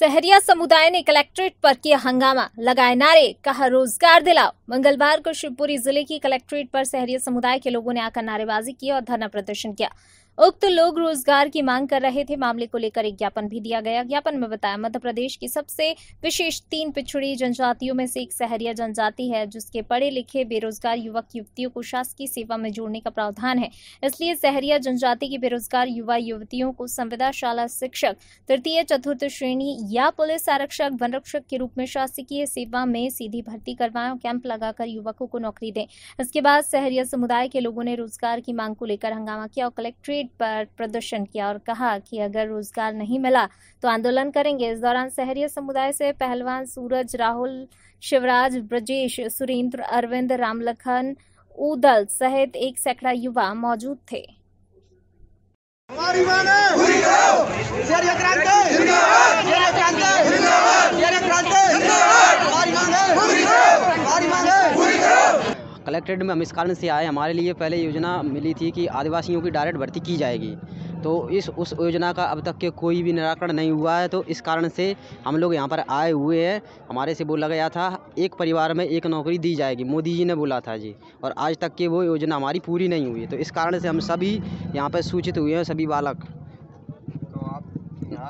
सहरिया समुदाय ने कलेक्ट्रेट पर किया हंगामा लगाए नारे कहा रोजगार दिलाओ मंगलवार को शिवपुरी जिले की कलेक्ट्रेट पर सहरिया समुदाय के लोगों ने आकर नारेबाजी की और धरना प्रदर्शन किया उक्त लोग रोजगार की मांग कर रहे थे मामले को लेकर एक ज्ञापन भी दिया गया ज्ञापन में बताया मध्य प्रदेश की सबसे विशेष तीन पिछड़ी जनजातियों में से एक सहरिया जनजाति है जिसके पढ़े लिखे बेरोजगार युवक युवतियों को शासकीय सेवा में जोड़ने का प्रावधान है इसलिए सहरिया जनजाति के बेरोजगार युवा युवतियों को संविदाशाला शिक्षक तृतीय चतुर्थ श्रेणी या पुलिस आरक्षक वनरक्षक के रूप में शासकीय सेवा में सीधी भर्ती करवाए और कैंप लगाकर युवकों को नौकरी दें इसके बाद सहरिया समुदाय के लोगों ने रोजगार की मांग को लेकर हंगामा किया और कलेक्ट्रेट मार्केट पर प्रदर्शन किया और कहा कि अगर रोजगार नहीं मिला तो आंदोलन करेंगे इस दौरान शहरी समुदाय से पहलवान सूरज राहुल शिवराज ब्रजेश सुरेंद्र अरविंद रामलखन ऊदल सहित एक सैकड़ा युवा मौजूद थे हमारी माने कलेक्ट्रेट में हम इस कारण से आए हमारे लिए पहले योजना मिली थी कि आदिवासियों की डायरेक्ट भर्ती की जाएगी तो इस उस योजना का अब तक के कोई भी निराकरण नहीं हुआ है तो इस कारण से हम लोग यहाँ पर आए हुए हैं हमारे से बोला गया था एक परिवार में एक नौकरी दी जाएगी मोदी जी ने बोला था जी और आज तक की वो योजना हमारी पूरी नहीं हुई तो इस कारण से हम सभी यहाँ पर सूचित हुए हैं सभी बालक